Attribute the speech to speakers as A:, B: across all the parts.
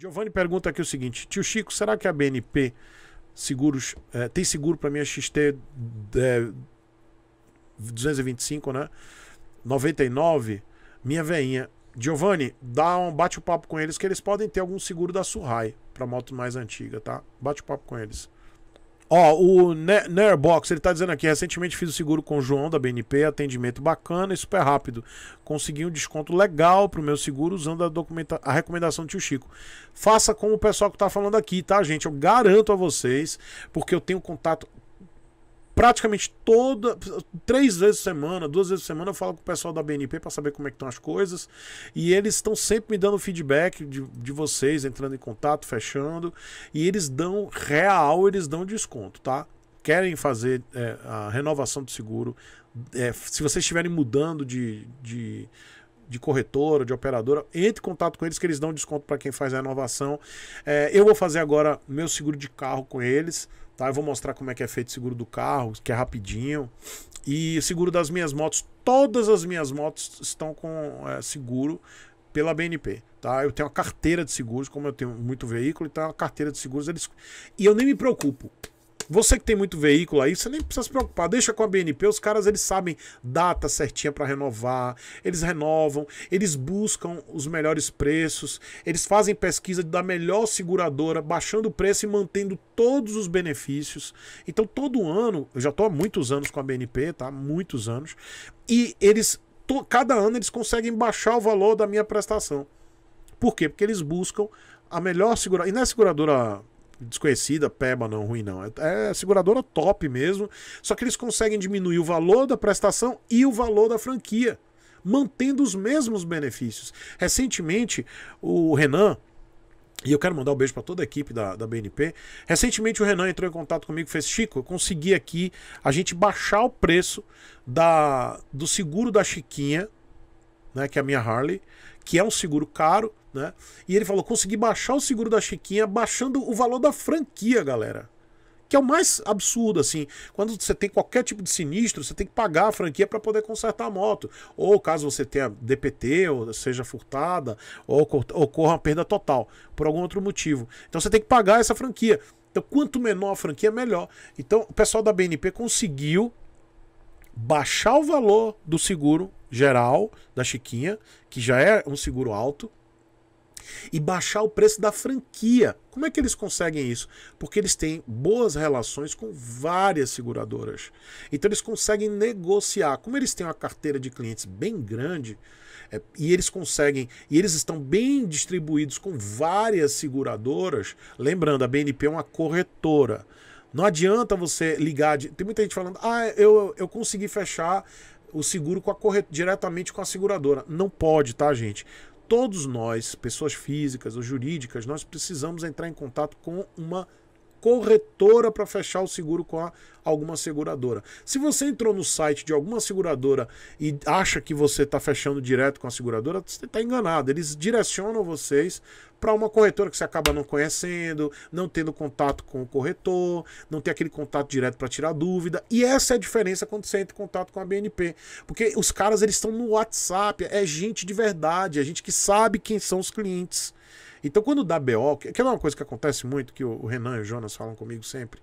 A: Giovanni pergunta aqui o seguinte: Tio Chico, será que a BNP seguros é, tem seguro para minha XT é, 225, né? 99, minha veinha. Giovanni, dá um bate o papo com eles que eles podem ter algum seguro da Surrai para moto mais antiga, tá? Bate o papo com eles. Ó, o Nerbox, ele tá dizendo aqui, recentemente fiz o seguro com o João da BNP, atendimento bacana e super rápido. Consegui um desconto legal pro meu seguro usando a, documenta a recomendação do tio Chico. Faça como o pessoal que tá falando aqui, tá, gente? Eu garanto a vocês, porque eu tenho contato praticamente toda. Três vezes por semana, duas vezes por semana, eu falo com o pessoal da BNP para saber como é que estão as coisas. E eles estão sempre me dando feedback de, de vocês, entrando em contato, fechando. E eles dão real, eles dão desconto, tá? Querem fazer é, a renovação do seguro. É, se vocês estiverem mudando de, de de corretora, de operadora, entre em contato com eles que eles dão desconto para quem faz a renovação. É, eu vou fazer agora meu seguro de carro com eles. Tá, eu vou mostrar como é que é feito o seguro do carro, que é rapidinho. E seguro das minhas motos, todas as minhas motos estão com é, seguro pela BNP, tá? Eu tenho uma carteira de seguros, como eu tenho muito veículo, então a carteira de seguros eles e eu nem me preocupo. Você que tem muito veículo aí, você nem precisa se preocupar. Deixa com a BNP, os caras eles sabem data certinha para renovar, eles renovam, eles buscam os melhores preços, eles fazem pesquisa da melhor seguradora, baixando o preço e mantendo todos os benefícios. Então todo ano, eu já tô há muitos anos com a BNP, tá? Muitos anos. E eles cada ano eles conseguem baixar o valor da minha prestação. Por quê? Porque eles buscam a melhor seguradora. E não é seguradora desconhecida, peba não, ruim não. É, é seguradora top mesmo. Só que eles conseguem diminuir o valor da prestação e o valor da franquia, mantendo os mesmos benefícios. Recentemente, o Renan. E eu quero mandar um beijo para toda a equipe da, da BNP. Recentemente o Renan entrou em contato comigo e fez: Chico, eu consegui aqui a gente baixar o preço da, do seguro da Chiquinha, né, que é a minha Harley, que é um seguro caro, né? E ele falou: consegui baixar o seguro da Chiquinha baixando o valor da franquia, galera. Que é o mais absurdo, assim. Quando você tem qualquer tipo de sinistro, você tem que pagar a franquia para poder consertar a moto. Ou caso você tenha DPT, ou seja furtada, ou ocorra uma perda total, por algum outro motivo. Então você tem que pagar essa franquia. Então, quanto menor a franquia, melhor. Então, o pessoal da BNP conseguiu baixar o valor do seguro geral da Chiquinha, que já é um seguro alto, e baixar o preço da franquia. Como é que eles conseguem isso? Porque eles têm boas relações com várias seguradoras. Então eles conseguem negociar. Como eles têm uma carteira de clientes bem grande, é, e eles conseguem, e eles estão bem distribuídos com várias seguradoras. Lembrando, a BNP é uma corretora. Não adianta você ligar. De, tem muita gente falando, ah, eu, eu consegui fechar o seguro com a corre... diretamente com a seguradora. Não pode, tá, gente? todos nós, pessoas físicas ou jurídicas, nós precisamos entrar em contato com uma corretora para fechar o seguro com a, alguma seguradora. Se você entrou no site de alguma seguradora e acha que você está fechando direto com a seguradora, você está enganado. Eles direcionam vocês para uma corretora que você acaba não conhecendo, não tendo contato com o corretor, não ter aquele contato direto para tirar dúvida. E essa é a diferença quando você entra em contato com a BNP, porque os caras eles estão no WhatsApp, é gente de verdade, é gente que sabe quem são os clientes. Então quando dá BO, que é uma coisa que acontece muito, que o Renan e o Jonas falam comigo sempre,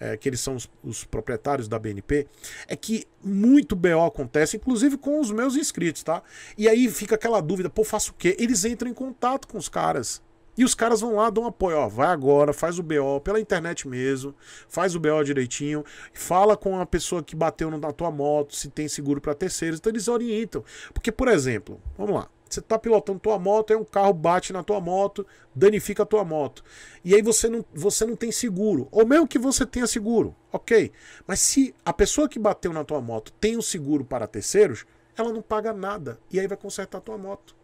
A: é, que eles são os, os, proprietários da BNP, é que muito BO acontece, inclusive com os meus inscritos, tá? E aí fica aquela dúvida, pô, faço o quê? Eles entram em contato com os caras. E os caras vão lá, dão apoio, ó, vai agora, faz o BO pela internet mesmo, faz o BO direitinho, fala com a pessoa que bateu na tua moto, se tem seguro para terceiros, então eles orientam. Porque, por exemplo, vamos lá, você tá pilotando tua moto, aí um carro bate na tua moto, danifica a tua moto. E aí você não, você não tem seguro. Ou mesmo que você tenha seguro, ok. Mas se a pessoa que bateu na tua moto tem o um seguro para terceiros, ela não paga nada. E aí vai consertar a tua moto.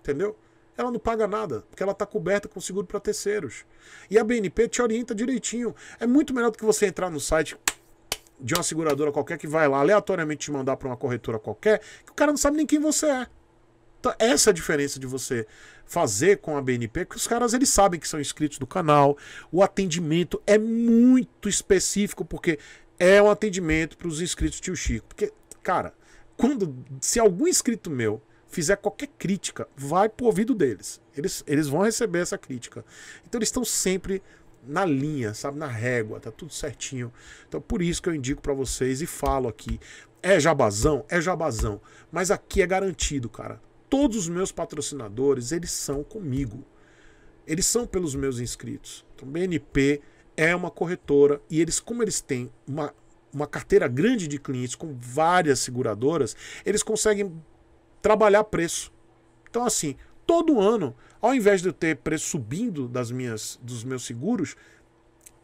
A: Entendeu? ela não paga nada, porque ela está coberta com seguro para terceiros. E a BNP te orienta direitinho. É muito melhor do que você entrar no site de uma seguradora qualquer que vai lá aleatoriamente te mandar para uma corretora qualquer, que o cara não sabe nem quem você é. Então, essa é a diferença de você fazer com a BNP, que os caras eles sabem que são inscritos do canal, o atendimento é muito específico, porque é um atendimento para os inscritos Tio Chico. Porque, cara, quando se algum inscrito meu fizer qualquer crítica, vai pro ouvido deles. Eles, eles vão receber essa crítica. Então eles estão sempre na linha, sabe, na régua, tá tudo certinho. Então por isso que eu indico para vocês e falo aqui, é jabazão, é jabazão, mas aqui é garantido, cara. Todos os meus patrocinadores, eles são comigo. Eles são pelos meus inscritos. Então, BNP é uma corretora e eles, como eles têm uma, uma carteira grande de clientes com várias seguradoras, eles conseguem trabalhar preço. Então, assim, todo ano, ao invés de eu ter preço subindo das minhas, dos meus seguros,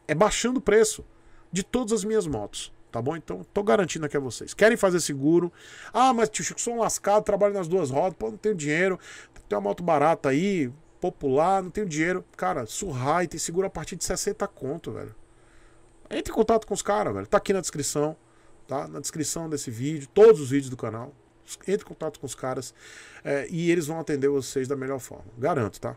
A: é baixando o preço de todas as minhas motos tá bom? Então, tô garantindo aqui a vocês. Querem fazer seguro? Ah, mas tio Chico, sou um lascado, trabalho nas duas rodas, pô, não tenho dinheiro, tem uma moto barata aí, popular, não tenho dinheiro. Cara, surrai, tem seguro a partir de 60 conto, velho. Entre em contato com os caras, velho. Tá aqui na descrição, tá? Na descrição desse vídeo, todos os vídeos do canal. Entre em contato com os caras é, e eles vão atender vocês da melhor forma. Garanto, tá?